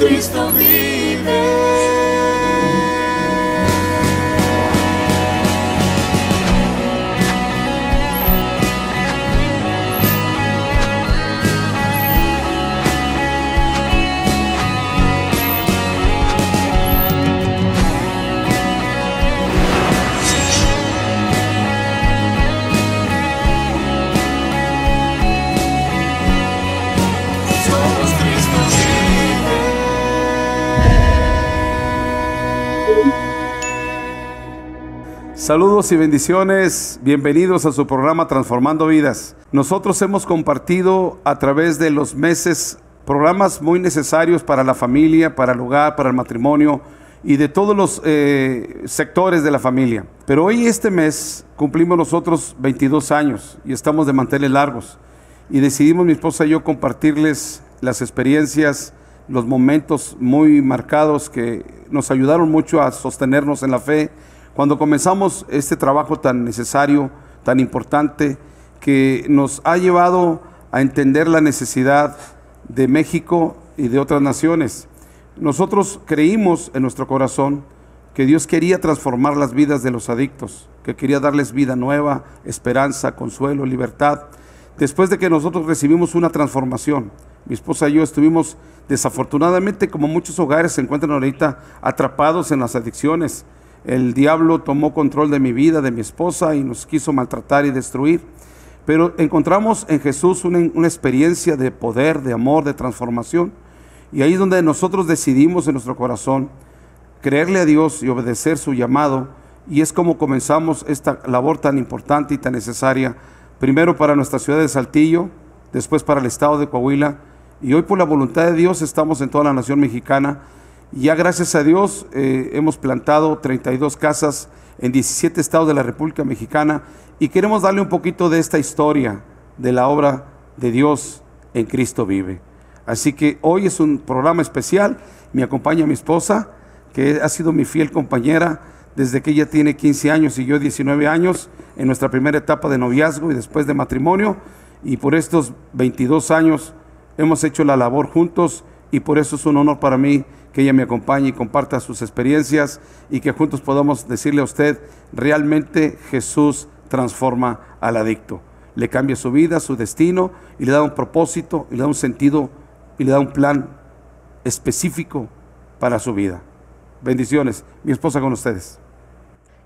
Χριστό βίδε. Saludos y bendiciones, bienvenidos a su programa Transformando Vidas. Nosotros hemos compartido a través de los meses programas muy necesarios para la familia, para el hogar, para el matrimonio y de todos los eh, sectores de la familia. Pero hoy este mes cumplimos nosotros 22 años y estamos de manteles largos y decidimos mi esposa y yo compartirles las experiencias, los momentos muy marcados que nos ayudaron mucho a sostenernos en la fe cuando comenzamos este trabajo tan necesario, tan importante, que nos ha llevado a entender la necesidad de México y de otras naciones. Nosotros creímos en nuestro corazón que Dios quería transformar las vidas de los adictos, que quería darles vida nueva, esperanza, consuelo, libertad. Después de que nosotros recibimos una transformación, mi esposa y yo estuvimos desafortunadamente, como muchos hogares se encuentran ahorita, atrapados en las adicciones, el diablo tomó control de mi vida, de mi esposa y nos quiso maltratar y destruir. Pero encontramos en Jesús una, experiencia de poder, de amor, de transformación. Y ahí es donde nosotros decidimos en nuestro corazón creerle a Dios y obedecer su llamado. Y es como comenzamos esta labor tan importante y tan necesaria, primero para nuestra ciudad de Saltillo, después para el estado de Coahuila. Y hoy por la voluntad de Dios estamos en toda la nación mexicana ya gracias a Dios eh, hemos plantado 32 casas en 17 estados de la República Mexicana y queremos darle un poquito de esta historia de la obra de Dios en Cristo vive. Así que hoy es un programa especial, me acompaña mi esposa, que ha sido mi fiel compañera desde que ella tiene 15 años y yo 19 años, en nuestra primera etapa de noviazgo y después de matrimonio, y por estos 22 años hemos hecho la labor juntos y por eso es un honor para mí que ella me acompañe y comparta sus experiencias y que juntos podamos decirle a usted, realmente Jesús transforma al adicto, le cambia su vida, su destino y le da un propósito, y le da un sentido y le da un plan específico para su vida. Bendiciones, mi esposa con ustedes.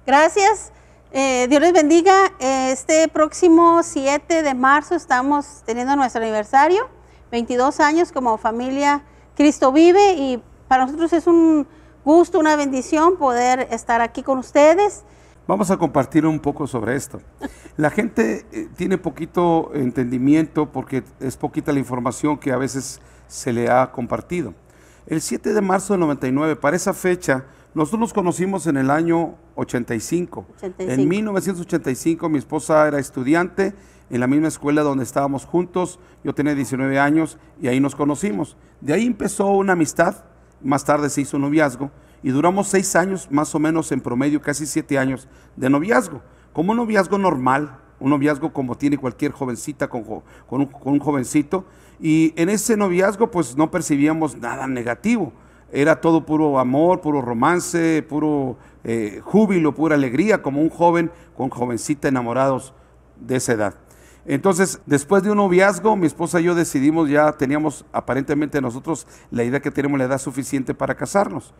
Gracias. Eh, Dios les bendiga. Este próximo 7 de marzo estamos teniendo nuestro aniversario, 22 años como familia Cristo vive y para nosotros es un gusto, una bendición poder estar aquí con ustedes. Vamos a compartir un poco sobre esto. La gente eh, tiene poquito entendimiento porque es poquita la información que a veces se le ha compartido. El 7 de marzo del 99, para esa fecha, nosotros nos conocimos en el año 85. En 1985 mi esposa era estudiante en la misma escuela donde estábamos juntos, yo tenía 19 años y ahí nos conocimos. De ahí empezó una amistad, más tarde se hizo un noviazgo y duramos seis años, más o menos en promedio, casi siete años de noviazgo, como un noviazgo normal, un noviazgo como tiene cualquier jovencita con, un, jovencito. Y en ese noviazgo pues no percibíamos nada negativo, era todo puro amor, puro romance, puro eh, júbilo, pura alegría, como un joven con jovencita enamorados de esa edad. Entonces, después de un noviazgo, mi esposa y yo decidimos, ya teníamos aparentemente nosotros la idea que tenemos, la edad suficiente para casarnos.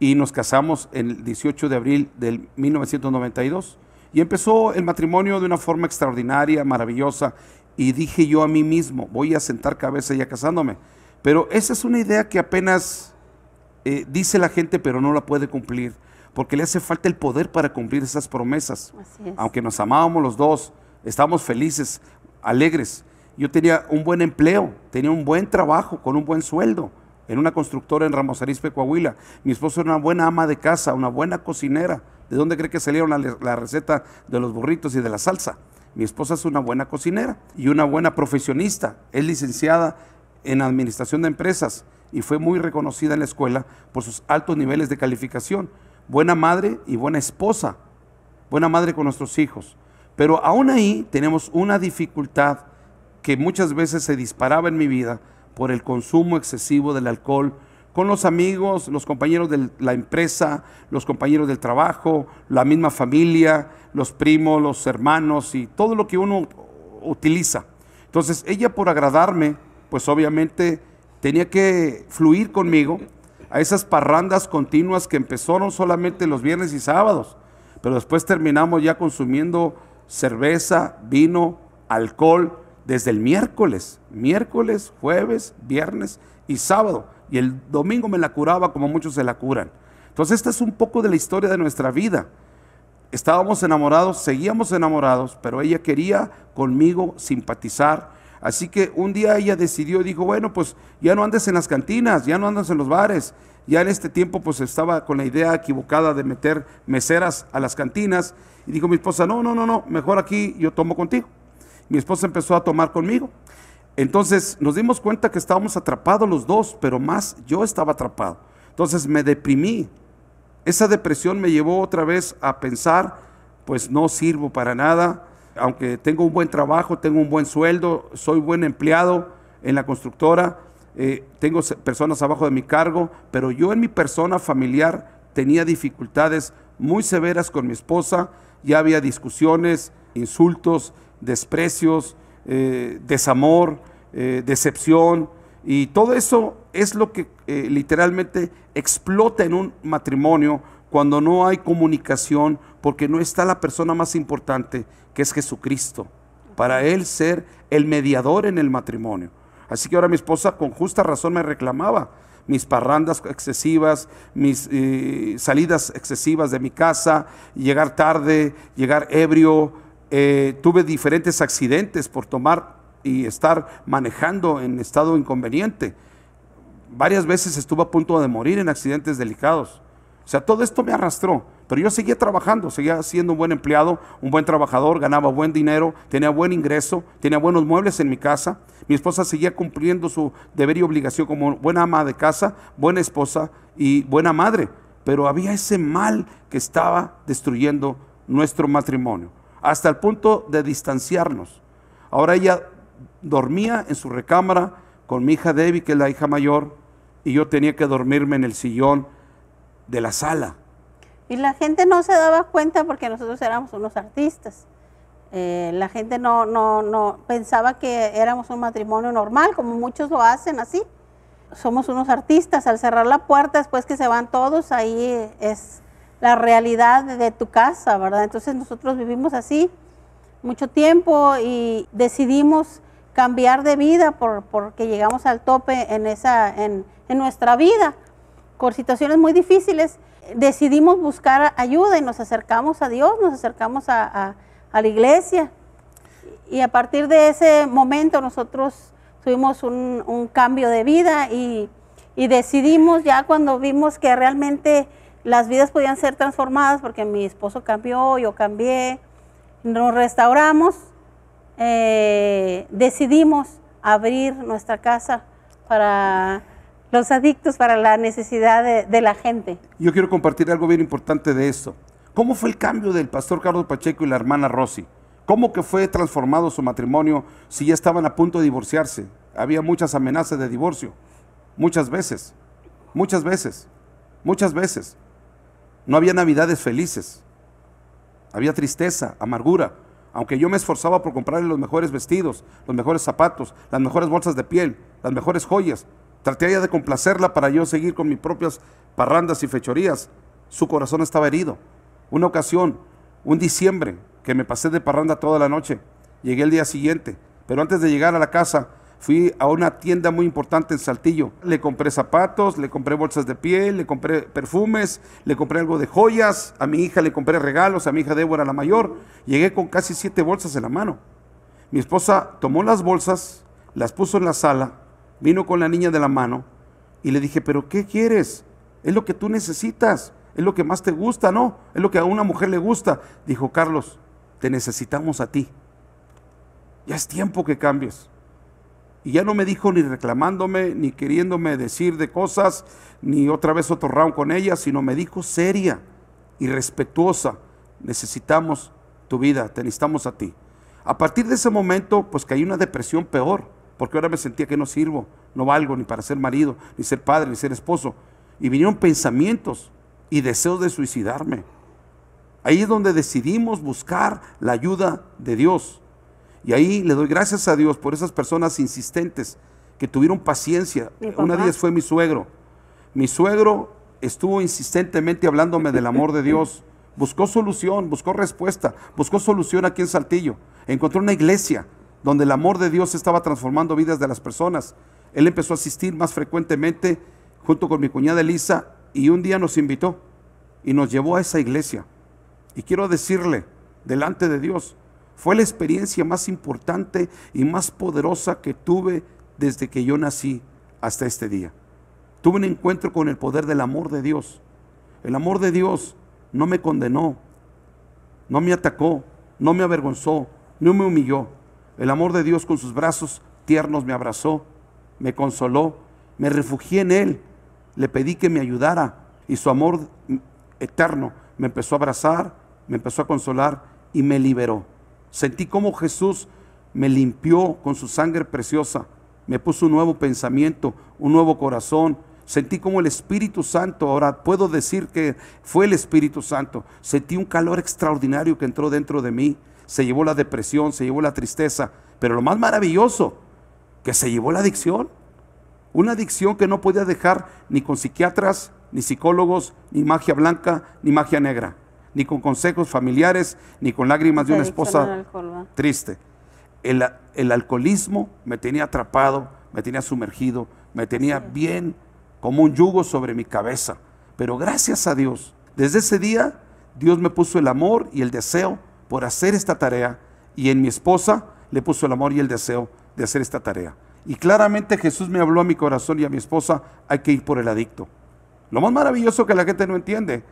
Y nos casamos el 18 de abril del 1992. Y empezó el matrimonio de una forma extraordinaria, maravillosa. Y dije yo a mí mismo, voy a sentar cabeza ya casándome. Pero esa es una idea que apenas eh, dice la gente, pero no la puede cumplir. Porque le hace falta el poder para cumplir esas promesas. Aunque nos amábamos los dos, estábamos felices, alegres. Yo tenía un buen empleo, tenía un buen trabajo, con un buen sueldo, en una constructora en Ramos Arizpe, Coahuila. Mi esposo era una buena ama de casa, una buena cocinera. ¿De dónde cree que salieron la receta de los burritos y de la salsa? Mi esposa es una buena cocinera y una buena profesionista. Es licenciada en administración de empresas y fue muy reconocida en la escuela por sus altos niveles de calificación. Buena madre y buena esposa. Buena madre con nuestros hijos. Pero aún ahí tenemos una dificultad que muchas veces se disparaba en mi vida por el consumo excesivo del alcohol con los amigos, los compañeros de la empresa, los compañeros del trabajo, la misma familia, los primos, los hermanos y todo lo que uno utiliza. Entonces ella por agradarme, pues obviamente tenía que fluir conmigo a esas parrandas continuas que empezaron solamente los viernes y sábados, pero después terminamos ya consumiendo cerveza, vino, alcohol, desde el miércoles, miércoles, jueves, viernes y sábado. Y el domingo me la curaba como muchos se la curan. Entonces esta es un poco de la historia de nuestra vida. Estábamos enamorados, seguíamos enamorados, pero ella quería conmigo simpatizar. Así que un día ella decidió, dijo, bueno, pues ya no andes en las cantinas, ya no andas en los bares, ya en este tiempo pues estaba con la idea equivocada de meter meseras a las cantinas y dijo mi esposa, no, no, no, no, mejor aquí yo tomo contigo. Mi esposa empezó a tomar conmigo. Entonces nos dimos cuenta que estábamos atrapados los dos, pero más yo estaba atrapado. Entonces me deprimí. Esa depresión me llevó otra vez a pensar, pues no sirvo para nada, aunque tengo un buen trabajo, tengo un buen sueldo, soy buen empleado en la constructora, eh, tengo personas abajo de mi cargo, pero yo en mi persona familiar tenía dificultades muy severas con mi esposa, ya había discusiones, insultos, desprecios, eh, desamor, eh, decepción, y todo eso es lo que literalmente explota en un matrimonio cuando no hay comunicación, porque no está la persona más importante, que es Jesucristo, para Él ser el mediador en el matrimonio. Así que ahora mi esposa con justa razón me reclamaba mis parrandas excesivas, mis eh, salidas excesivas de mi casa, llegar tarde, llegar ebrio. Eh, tuve diferentes accidentes por tomar y estar manejando en estado inconveniente. Varias veces estuve a punto de morir en accidentes delicados. O sea, todo esto me arrastró. Pero yo seguía trabajando, seguía siendo un buen empleado, un buen trabajador, ganaba buen dinero, tenía buen ingreso, tenía buenos muebles en mi casa. Mi esposa seguía cumpliendo su deber y obligación como buena ama de casa, buena esposa y buena madre. Pero había ese mal que estaba destruyendo nuestro matrimonio, hasta el punto de distanciarnos. Ahora ella dormía en su recámara con mi hija Debbie, que es la hija mayor, y yo tenía que dormirme en el sillón de la sala y la gente no se daba cuenta porque nosotros éramos unos artistas. Eh, la gente no, no, pensaba que éramos un matrimonio normal, como muchos lo hacen así. Somos unos artistas. Al cerrar la puerta, después que se van todos, ahí es la realidad de tu casa, ¿verdad? Entonces nosotros vivimos así mucho tiempo y decidimos cambiar de vida porque llegamos al tope en, esa, en, en nuestra vida, con situaciones muy difíciles decidimos buscar ayuda y nos acercamos a Dios, nos acercamos a, la iglesia. Y a partir de ese momento nosotros tuvimos un, cambio de vida y, decidimos ya cuando vimos que realmente las vidas podían ser transformadas, porque mi esposo cambió, yo cambié, nos restauramos, eh, decidimos abrir nuestra casa para los adictos para la necesidad de, la gente. Yo quiero compartir algo bien importante de esto. ¿Cómo fue el cambio del pastor Carlos Pacheco y la hermana Rosy? ¿Cómo que fue transformado su matrimonio si ya estaban a punto de divorciarse? Había muchas amenazas de divorcio, muchas veces, muchas veces, muchas veces. No había navidades felices, había tristeza, amargura, aunque yo me esforzaba por comprarle los mejores vestidos, los mejores zapatos, las mejores bolsas de piel, las mejores joyas, Traté de complacerla para yo seguir con mis propias parrandas y fechorías. Su corazón estaba herido. Una ocasión, un diciembre, que me pasé de parranda toda la noche. Llegué el día siguiente, pero antes de llegar a la casa, fui a una tienda muy importante en Saltillo. Le compré zapatos, le compré bolsas de piel, le compré perfumes, le compré algo de joyas, a mi hija le compré regalos, a mi hija Débora la mayor. Llegué con casi siete bolsas en la mano. Mi esposa tomó las bolsas, las puso en la sala vino con la niña de la mano y le dije, pero ¿qué quieres? Es lo que tú necesitas, es lo que más te gusta, ¿no? Es lo que a una mujer le gusta. Dijo, Carlos, te necesitamos a ti. Ya es tiempo que cambies. Y ya no me dijo ni reclamándome, ni queriéndome decir de cosas, ni otra vez otro round con ella, sino me dijo seria y respetuosa, necesitamos tu vida, te necesitamos a ti. A partir de ese momento, pues que hay una depresión peor porque ahora me sentía que no sirvo, no valgo ni para ser marido, ni ser padre, ni ser esposo. Y vinieron pensamientos y deseos de suicidarme. Ahí es donde decidimos buscar la ayuda de Dios. Y ahí le doy gracias a Dios por esas personas insistentes que tuvieron paciencia. Una de ellas fue mi suegro. Mi suegro estuvo insistentemente hablándome del amor de Dios. Buscó solución, buscó respuesta, buscó solución aquí en Saltillo. Encontró una iglesia, donde el amor de Dios estaba transformando vidas de las personas. Él empezó a asistir más frecuentemente junto con mi cuñada Elisa y un día nos invitó y nos llevó a esa iglesia. Y quiero decirle, delante de Dios, fue la experiencia más importante y más poderosa que tuve desde que yo nací hasta este día. Tuve un encuentro con el poder del amor de Dios. El amor de Dios no me condenó, no me atacó, no me avergonzó, no me humilló. El amor de Dios con sus brazos tiernos me abrazó, me consoló, me refugié en Él, le pedí que me ayudara y su amor eterno me empezó a abrazar, me empezó a consolar y me liberó. Sentí como Jesús me limpió con su sangre preciosa, me puso un nuevo pensamiento, un nuevo corazón. Sentí como el Espíritu Santo, ahora puedo decir que fue el Espíritu Santo, sentí un calor extraordinario que entró dentro de mí se llevó la depresión, se llevó la tristeza, pero lo más maravilloso, que se llevó la adicción. Una adicción que no podía dejar ni con psiquiatras, ni psicólogos, ni magia blanca, ni magia negra, ni con consejos familiares, ni con lágrimas de una esposa triste. El, el, alcoholismo me tenía atrapado, me tenía sumergido, me tenía bien como un yugo sobre mi cabeza. Pero gracias a Dios, desde ese día Dios me puso el amor y el deseo por hacer esta tarea y en mi esposa le puso el amor y el deseo de hacer esta tarea. Y claramente Jesús me habló a mi corazón y a mi esposa, hay que ir por el adicto. Lo más maravilloso que la gente no entiende,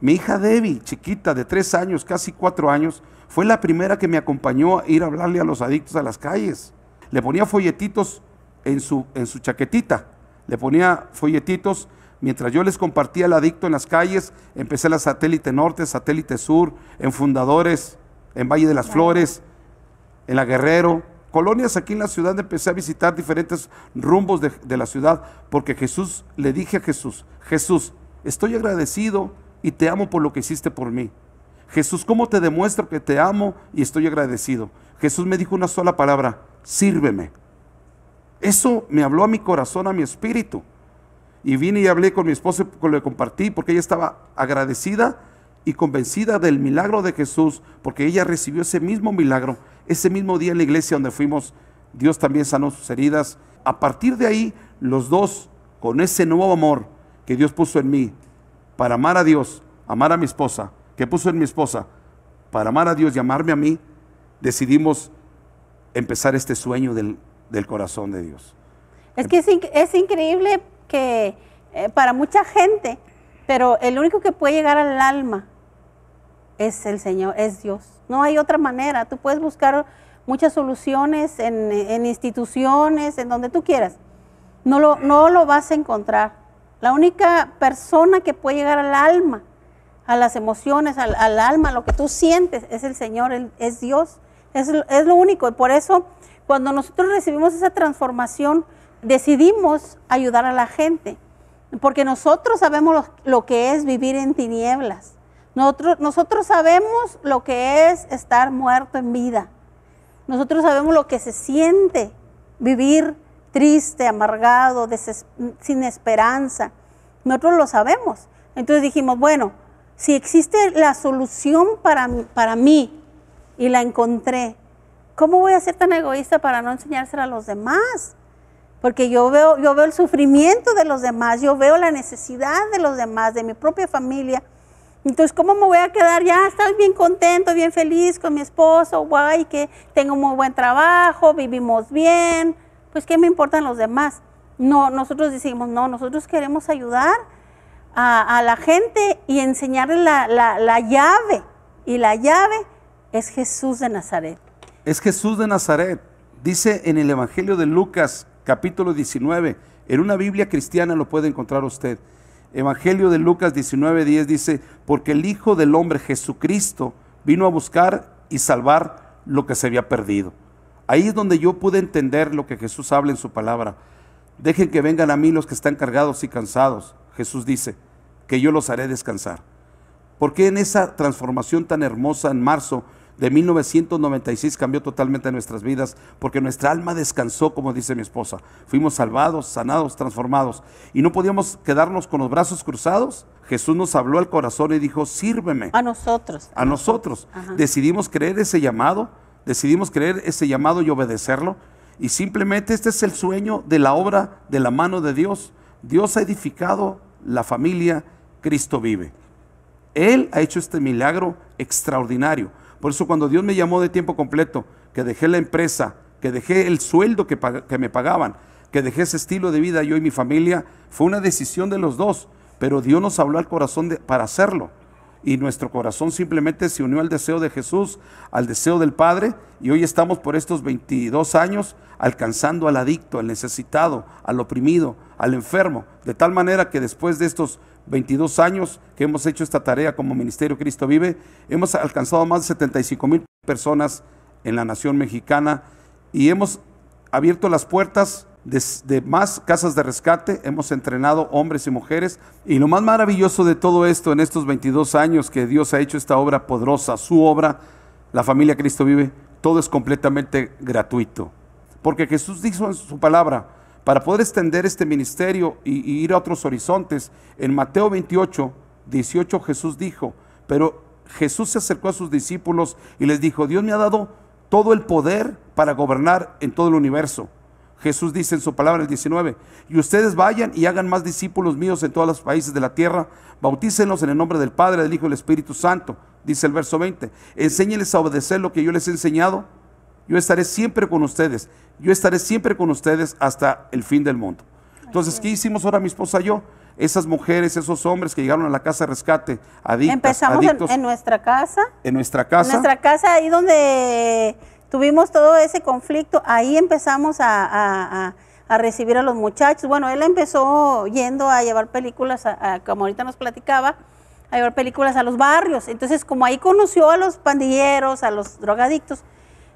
mi hija Debbie, chiquita de tres años, casi cuatro años, fue la primera que me acompañó a ir a hablarle a los adictos a las calles. Le ponía folletitos en su, en su chaquetita, le ponía folletitos Mientras yo les compartía el adicto en las calles, empecé la satélite norte, satélite sur, en fundadores, en Valle de las Flores, en La Guerrero, colonias aquí en la ciudad, empecé a visitar diferentes rumbos de, la ciudad, porque Jesús, le dije a Jesús, Jesús, estoy agradecido y te amo por lo que hiciste por mí. Jesús, ¿cómo te demuestro que te amo y estoy agradecido? Jesús me dijo una sola palabra, sírveme. Eso me habló a mi corazón, a mi espíritu. Y vine y hablé con mi esposa, le compartí, porque ella estaba agradecida y convencida del milagro de Jesús, porque ella recibió ese mismo milagro, ese mismo día en la iglesia donde fuimos, Dios también sanó sus heridas. A partir de ahí, los dos, con ese nuevo amor que Dios puso en mí, para amar a Dios, amar a mi esposa, que puso en mi esposa, para amar a Dios y amarme a mí, decidimos empezar este sueño del, corazón de Dios. Es que es, increíble que eh, para mucha gente, pero el único que puede llegar al alma es el Señor, es Dios. No hay otra manera. Tú puedes buscar muchas soluciones en, instituciones, en donde tú quieras. No lo, no lo vas a encontrar. La única persona que puede llegar al alma, a las emociones, al, alma, lo que tú sientes, es el Señor, es Dios. Es, lo único. por eso, cuando nosotros recibimos esa transformación, decidimos ayudar a la gente. Porque nosotros sabemos lo que es vivir en tinieblas nosotros, sabemos lo que es estar muerto en vida. Nosotros sabemos lo que se siente vivir triste, amargado, sin esperanza. Nosotros lo sabemos. Entonces dijimos, bueno, si existe la solución para, para mí y la encontré, ¿cómo voy a ser tan egoísta para no enseñársela a los demás? Porque yo veo, yo veo el sufrimiento de los demás, yo veo la necesidad de los demás, de mi propia familia entonces, ¿cómo me voy a quedar? Ya estás bien contento, bien feliz con mi esposo, guay, que tengo muy buen trabajo, vivimos bien. Pues, ¿qué me importan los demás? No, nosotros decimos, no, nosotros queremos ayudar a, la gente y enseñarle la, la llave. Y la llave es Jesús de Nazaret. Es Jesús de Nazaret. Dice en el Evangelio de Lucas, capítulo 19, en una Biblia cristiana lo puede encontrar usted. Evangelio de Lucas 19:10 dice, porque el Hijo del Hombre Jesucristo vino a buscar y salvar lo que se había perdido. Ahí es donde yo pude entender lo que Jesús habla en su palabra. Dejen que vengan a mí los que están cargados y cansados. Jesús dice, que yo los haré descansar. Porque en esa transformación tan hermosa en marzo de 1996 cambió totalmente nuestras vidas porque nuestra alma descansó, como dice mi esposa. Fuimos salvados, sanados, transformados y no podíamos quedarnos con los brazos cruzados. Jesús nos habló al corazón y dijo, sírveme. A nosotros. A nosotros. Decidimos creer ese llamado, decidimos creer ese llamado y obedecerlo. Y simplemente este es el sueño de la obra de la mano de Dios. Dios ha edificado la familia, Cristo vive. Él ha hecho este milagro extraordinario. Por eso cuando Dios me llamó de tiempo completo, que dejé la empresa, que dejé el sueldo que, me pagaban, que dejé ese estilo de vida yo y mi familia, fue una decisión de los dos, pero Dios nos habló al corazón para hacerlo. Y nuestro corazón simplemente se unió al deseo de Jesús, al deseo del Padre, y hoy estamos por estos 22 años alcanzando al adicto, al necesitado, al oprimido, al enfermo, de tal manera que después de estos 22 años que hemos hecho esta tarea como Ministerio Cristo Vive, hemos alcanzado más de 75 mil personas en la nación mexicana y hemos abierto las puertas de, más casas de rescate, hemos entrenado hombres y mujeres y lo más maravilloso de todo esto en estos 22 años que Dios ha hecho esta obra poderosa, su obra, la familia Cristo Vive, todo es completamente gratuito. Porque Jesús dijo en su palabra, para poder extender este ministerio y, ir a otros horizontes. En Mateo 28, 18 Jesús dijo, pero Jesús se acercó a sus discípulos y les dijo, Dios me ha dado todo el poder para gobernar en todo el universo. Jesús dice en su palabra el 19, y ustedes vayan y hagan más discípulos míos en todos los países de la tierra, bautícenlos en el nombre del Padre, del Hijo y del Espíritu Santo, dice el verso 20, enséñenles a obedecer lo que yo les he enseñado yo estaré siempre con ustedes. Yo estaré siempre con ustedes hasta el fin del mundo. Entonces, ¿qué hicimos ahora mi esposa y yo? Esas mujeres, esos hombres que llegaron a la casa de rescate, adictas, Empezamos en, en, nuestra casa. En nuestra casa. En nuestra casa, ahí donde tuvimos todo ese conflicto, ahí empezamos a, a recibir a los muchachos. Bueno, él empezó yendo a llevar películas, como ahorita nos platicaba, a llevar películas a los barrios. Entonces, como ahí conoció a los pandilleros, a los drogadictos,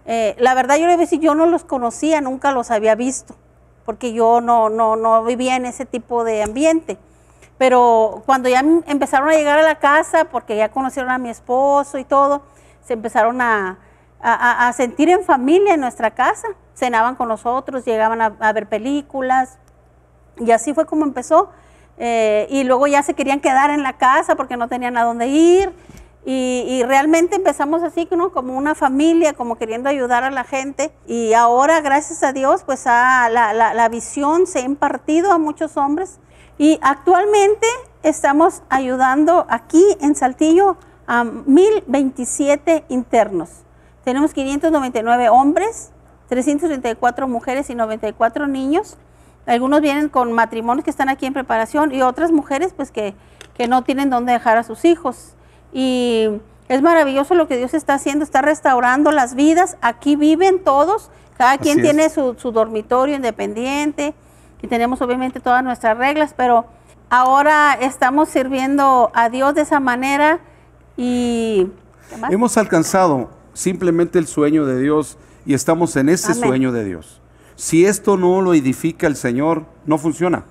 eh, la verdad yo le voy yo no los conocía, nunca los había visto, porque yo no, vivía en ese tipo de ambiente. Pero cuando ya em, empezaron a llegar a la casa, porque ya conocieron a mi esposo y todo, se empezaron a, sentir en familia en nuestra casa. Cenaban con nosotros, llegaban a, ver películas, y así fue como empezó. Eh, y luego ya se querían quedar en la casa porque no tenían a dónde ir. Y, realmente empezamos así, como una familia, como queriendo ayudar a la gente. Y ahora, gracias a Dios, pues a la, visión se ha impartido a muchos hombres. Y actualmente estamos ayudando aquí en Saltillo a 1027 internos. Tenemos 599 hombres, 334 mujeres y 94 niños. Algunos vienen con matrimonios que están aquí en preparación y otras mujeres pues que, que no tienen dónde dejar a sus hijos. Y es maravilloso lo que Dios está haciendo, está restaurando las vidas. Aquí viven todos, cada quien tiene su, su, dormitorio independiente y tenemos obviamente todas nuestras reglas, pero ahora estamos sirviendo a Dios de esa manera y... Hemos alcanzado simplemente el sueño de Dios y estamos en ese sueño de Dios. Si esto no lo edifica el Señor, no funciona.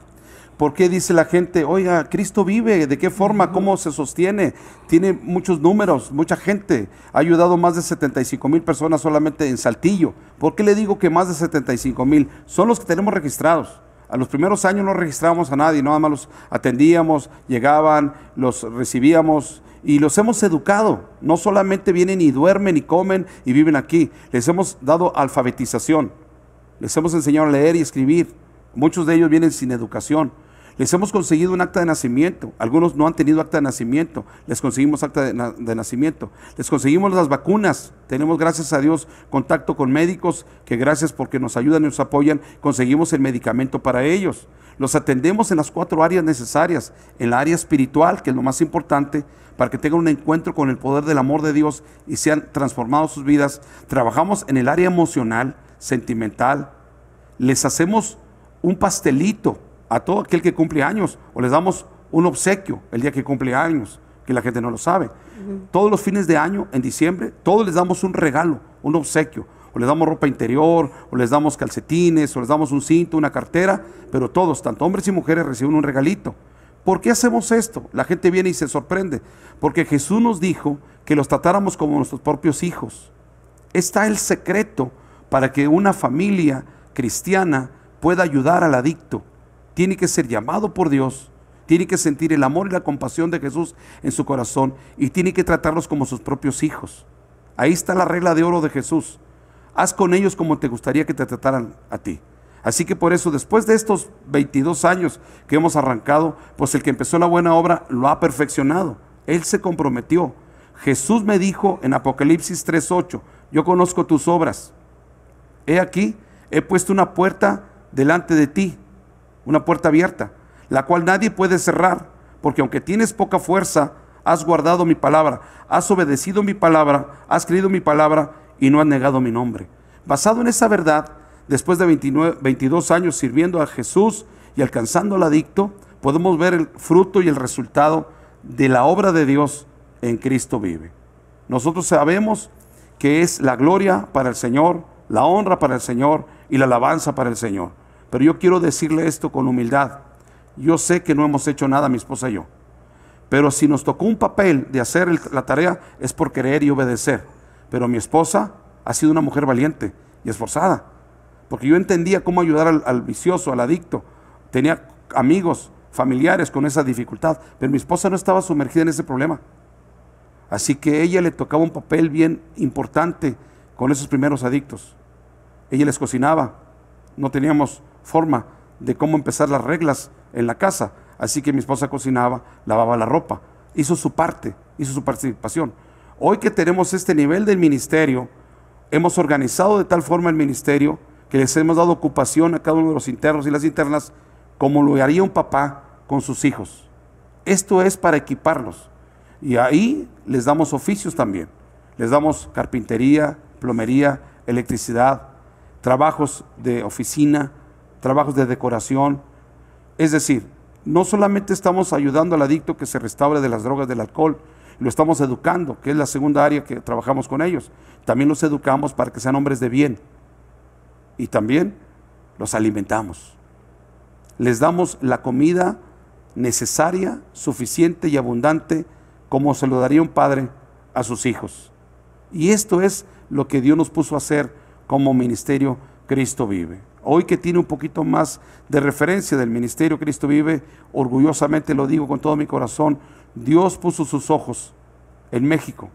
¿Por qué dice la gente, oiga, Cristo vive? ¿De qué forma? ¿Cómo se sostiene? Tiene muchos números, mucha gente. Ha ayudado más de 75 mil personas solamente en Saltillo. ¿Por qué le digo que más de 75 mil? Son los que tenemos registrados. A los primeros años no registrábamos a nadie, nada más los atendíamos, llegaban, los recibíamos y los hemos educado. No solamente vienen y duermen y comen y viven aquí, les hemos dado alfabetización, les hemos enseñado a leer y escribir. Muchos de ellos vienen sin educación. Les hemos conseguido un acta de nacimiento. Algunos no han tenido acta de nacimiento. Les conseguimos acta de, nacimiento. Les conseguimos las vacunas. Tenemos, gracias a Dios, contacto con médicos que gracias porque nos ayudan y nos apoyan, conseguimos el medicamento para ellos. Los atendemos en las cuatro áreas necesarias. En la área espiritual, que es lo más importante, para que tengan un encuentro con el poder del amor de Dios y sean transformados sus vidas. Trabajamos en el área emocional, sentimental. Les hacemos un pastelito a todo aquel que cumple años o les damos un obsequio el día que cumple años, que la gente no lo sabe. Todos los fines de año, en diciembre, todos les damos un regalo, un obsequio. O les damos ropa interior, o les damos calcetines, o les damos un cinto, una cartera, pero todos, tanto hombres y mujeres, reciben un regalito. ¿Por qué hacemos esto? La gente viene y se sorprende, porque Jesús nos dijo que los tratáramos como nuestros propios hijos. Está el secreto para que una familia cristiana pueda ayudar al adicto, tiene que ser llamado por Dios, tiene que sentir el amor y la compasión de Jesús en su corazón y tiene que tratarlos como sus propios hijos. Ahí está la regla de oro de Jesús. Haz con ellos como te gustaría que te trataran a ti. Así que por eso, después de estos 22 años que hemos arrancado, pues el que empezó la buena obra lo ha perfeccionado. Él se comprometió. Jesús me dijo en Apocalipsis 3:8, yo conozco tus obras. He aquí, he puesto una puerta delante de ti una puerta abierta, la cual nadie puede cerrar, porque aunque tienes poca fuerza, has guardado mi palabra, has obedecido mi palabra, has creído mi palabra y no has negado mi nombre. Basado en esa verdad, después de 29, 22 años sirviendo a Jesús y alcanzando el adicto, podemos ver el fruto y el resultado de la obra de Dios en Cristo vive. Nosotros sabemos que es la gloria para el Señor, la honra para el Señor y la alabanza para el Señor. Pero yo quiero decirle esto con humildad. Yo sé que no hemos hecho nada, mi esposa y yo. Pero si nos tocó un papel de hacer la tarea es por querer y obedecer. Pero mi esposa ha sido una mujer valiente y esforzada. Porque yo entendía cómo ayudar al, al vicioso, al adicto. Tenía amigos, familiares con esa dificultad. Pero mi esposa no estaba sumergida en ese problema. Así que ella le tocaba un papel bien importante con esos primeros adictos. Ella les cocinaba. No teníamos forma de cómo empezar las reglas en la casa. Así que mi esposa cocinaba, lavaba la ropa, hizo su parte, hizo su participación. Hoy que tenemos este nivel del ministerio, hemos organizado de tal forma el ministerio que les hemos dado ocupación a cada uno de los internos y las internas como lo haría un papá con sus hijos. Esto es para equiparlos. Y ahí les damos oficios también. Les damos carpintería, plomería, electricidad, trabajos de oficina, trabajos de decoración. Es decir, no solamente estamos ayudando al adicto que se restaure de las drogas del alcohol, lo estamos educando, que es la segunda área que trabajamos con ellos. También los educamos para que sean hombres de bien. Y también los alimentamos. Les damos la comida necesaria, suficiente y abundante como se lo daría un padre a sus hijos. Y esto es lo que Dios nos puso a hacer como ministerio Cristo vive hoy que tiene un poquito más de referencia del Ministerio Cristo Vive, orgullosamente lo digo con todo mi corazón, Dios puso sus ojos en México,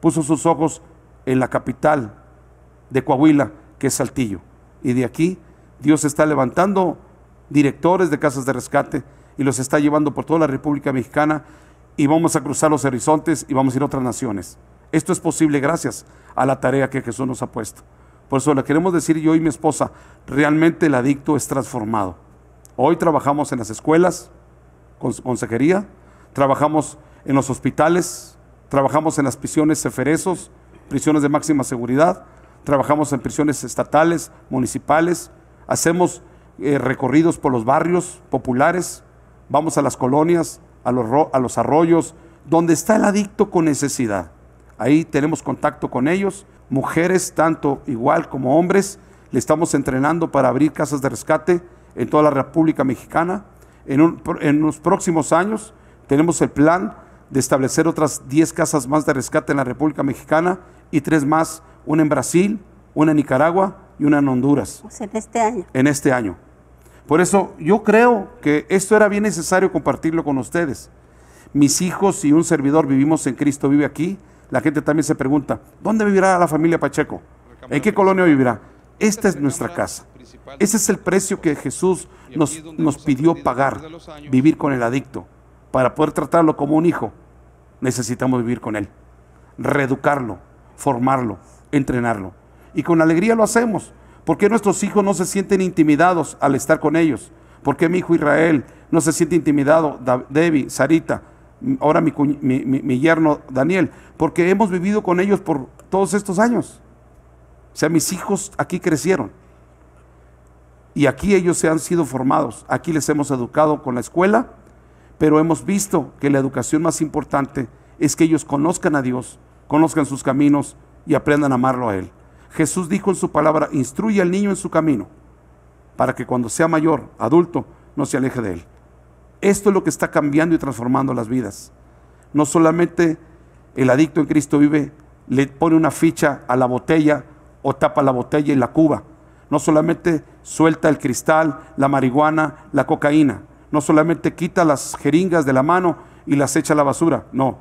puso sus ojos en la capital de Coahuila, que es Saltillo. Y de aquí Dios está levantando directores de casas de rescate y los está llevando por toda la República Mexicana y vamos a cruzar los horizontes y vamos a ir a otras naciones. Esto es posible gracias a la tarea que Jesús nos ha puesto. Por eso le queremos decir yo y mi esposa, realmente el adicto es transformado. Hoy trabajamos en las escuelas, con consejería, trabajamos en los hospitales, trabajamos en las prisiones ceferesos, prisiones de máxima seguridad, trabajamos en prisiones estatales, municipales, hacemos eh, recorridos por los barrios populares, vamos a las colonias, a los arroyos, donde está el adicto con necesidad. Ahí tenemos contacto con ellos mujeres, tanto igual como hombres. Le estamos entrenando para abrir casas de rescate en toda la República Mexicana. En, los próximos años tenemos el plan de establecer otras 10 casas más de rescate en la República Mexicana y tres más, una en Brasil, una en Nicaragua y una en Honduras. en este año. En este año. Por eso yo creo que esto era bien necesario compartirlo con ustedes. Mis hijos y un servidor vivimos en Cristo Vive aquí la gente también se pregunta, ¿dónde vivirá la familia Pacheco? ¿En qué colonia vivirá? Esta es nuestra casa. Ese es el precio que Jesús nos, nos pidió pagar, vivir con el adicto. Para poder tratarlo como un hijo, necesitamos vivir con él, reeducarlo, formarlo, entrenarlo. Y con alegría lo hacemos. porque nuestros hijos no se sienten intimidados al estar con ellos? ¿Por qué mi hijo Israel no se siente intimidado? Debbie, Sarita, ahora mi, yerno Daniel, porque hemos vivido con ellos por todos estos años. O sea, mis hijos aquí crecieron. Y aquí ellos se han sido formados, aquí les hemos educado con la escuela, pero hemos visto que la educación más importante es que ellos conozcan a Dios, conozcan sus caminos y aprendan a amarlo a Él. Jesús dijo en su palabra, instruye al niño en su camino, para que cuando sea mayor, adulto, no se aleje de Él. Esto es lo que está cambiando y transformando las vidas. No solamente el adicto en Cristo vive, le pone una ficha a la botella o tapa la botella y la cuba. No solamente suelta el cristal, la marihuana, la cocaína. No solamente quita las jeringas de la mano y las echa a la basura. No.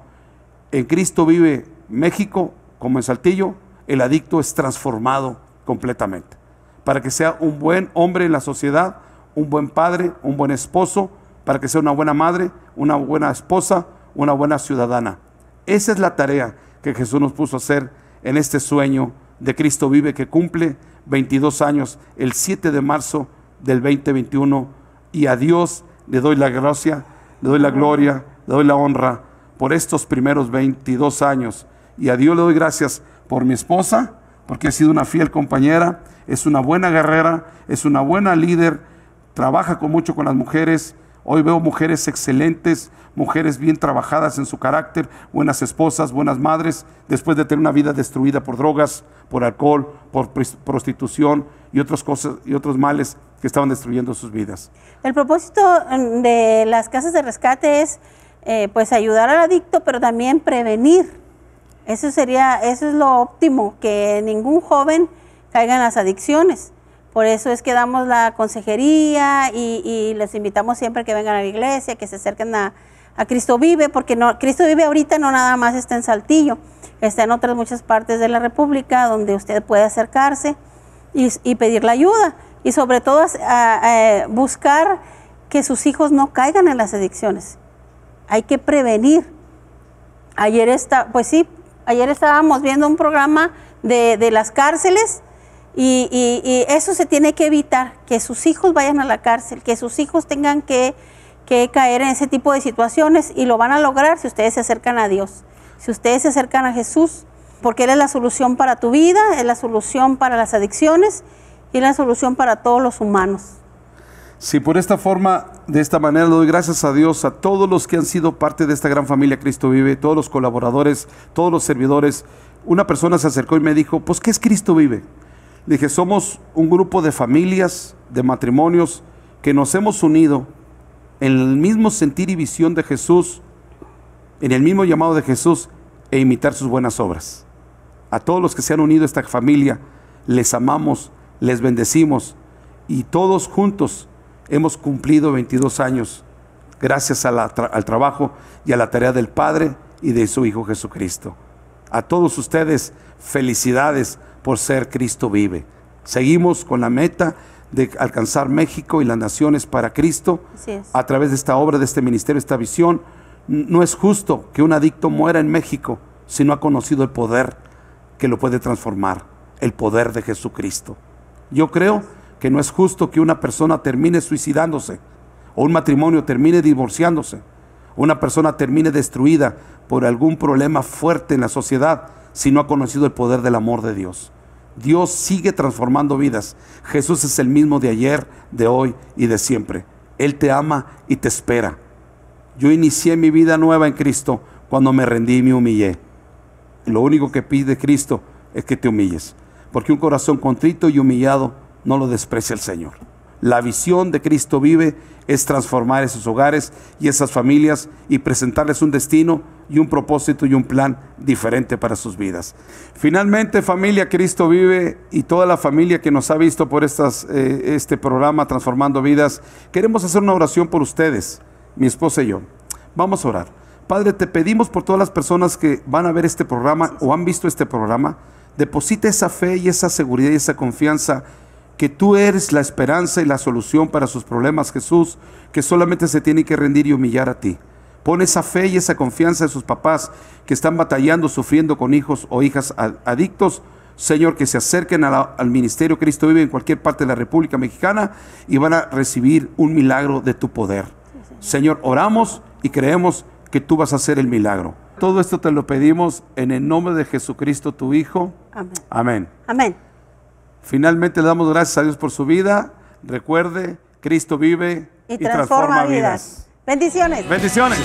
En Cristo vive México, como en Saltillo, el adicto es transformado completamente. Para que sea un buen hombre en la sociedad, un buen padre, un buen esposo, para que sea una buena madre, una buena esposa, una buena ciudadana. Esa es la tarea que Jesús nos puso a hacer en este sueño de Cristo vive que cumple 22 años el 7 de marzo del 2021 y a Dios le doy la gracia, le doy la gloria, le doy la honra por estos primeros 22 años y a Dios le doy gracias por mi esposa, porque ha sido una fiel compañera, es una buena guerrera, es una buena líder, trabaja con mucho con las mujeres, Hoy veo mujeres excelentes, mujeres bien trabajadas en su carácter, buenas esposas, buenas madres, después de tener una vida destruida por drogas, por alcohol, por prostitución y otras cosas y otros males que estaban destruyendo sus vidas. El propósito mm, de las casas de rescate es eh, pues ayudar al adicto, pero también prevenir. Eso sería, eso es lo óptimo, que ningún joven caiga en las adicciones. Por eso es que damos la consejería y, les invitamos siempre que vengan a la iglesia, que se acerquen a, Cristo Vive, porque no, Cristo Vive ahorita no nada más está en Saltillo, está en otras muchas partes de la República donde usted puede acercarse y, y pedir la ayuda y sobre todo buscar que sus hijos no caigan en las adicciones. Hay que prevenir. Ayer está, pues sí, ayer estábamos viendo un programa de, de las cárceles y, eso se tiene que evitar, que sus hijos vayan a la cárcel, que sus hijos tengan que, caer en ese tipo de situaciones y lo van a lograr si ustedes se acercan a Dios, si ustedes se acercan a Jesús, porque Él es la solución para tu vida, es la solución para las adicciones y es la solución para todos los humanos. Si por esta forma, de esta manera, doy gracias a Dios a todos los que han sido parte de esta gran familia Cristo Vive, todos los colaboradores, todos los servidores. Una persona se acercó y me dijo, pues, ¿qué es Cristo Vive? dije, somos un grupo de familias, de matrimonios, que nos hemos unido en el mismo sentir y visión de Jesús, en el mismo llamado de Jesús, e imitar sus buenas obras. A todos los que se han unido a esta familia, les amamos, les bendecimos y todos juntos hemos cumplido 22 años gracias al trabajo y a la tarea del Padre y de su Hijo Jesucristo. A todos ustedes, felicidades por ser Cristo vive. Seguimos con la meta de alcanzar México y las naciones para Cristo a través de esta obra, de este ministerio, esta visión. No es justo que un adicto muera en México si no ha conocido el poder que lo puede transformar, el poder de Jesucristo. Yo creo que no es justo que una persona termine suicidándose o un matrimonio termine divorciándose, una persona termine destruida por algún problema fuerte en la sociedad si no ha conocido el poder del amor de Dios. Dios sigue transformando vidas. Jesús es el mismo de ayer, de hoy y de siempre. Él te ama y te espera. Yo inicié mi vida nueva en Cristo cuando me rendí y me humillé. lo único que pide Cristo es que te humilles. Porque un corazón contrito y humillado no lo desprecia el Señor. La visión de Cristo vive es transformar esos hogares y esas familias y presentarles un destino y un propósito y un plan diferente para sus vidas. Finalmente, familia, Cristo vive y toda la familia que nos ha visto por estas, eh, este programa Transformando Vidas, queremos hacer una oración por ustedes, mi esposa y yo. Vamos a orar. Padre, te pedimos por todas las personas que van a ver este programa o han visto este programa, deposita esa fe y esa seguridad y esa confianza que tú eres la esperanza y la solución para sus problemas, Jesús, que solamente se tiene que rendir y humillar a ti. Pon esa fe y esa confianza de sus papás que están batallando, sufriendo con hijos o hijas adictos. Señor, que se acerquen al ministerio Cristo Vive en cualquier parte de la República Mexicana y van a recibir un milagro de tu poder. Señor, oramos y creemos que tú vas a hacer el milagro. Todo esto te lo pedimos en el nombre de Jesucristo, tu Hijo. Amén. Amén. Finalmente le damos gracias a Dios por su vida. Recuerde, Cristo vive y, transforma, vidas. Bendiciones. Bendiciones.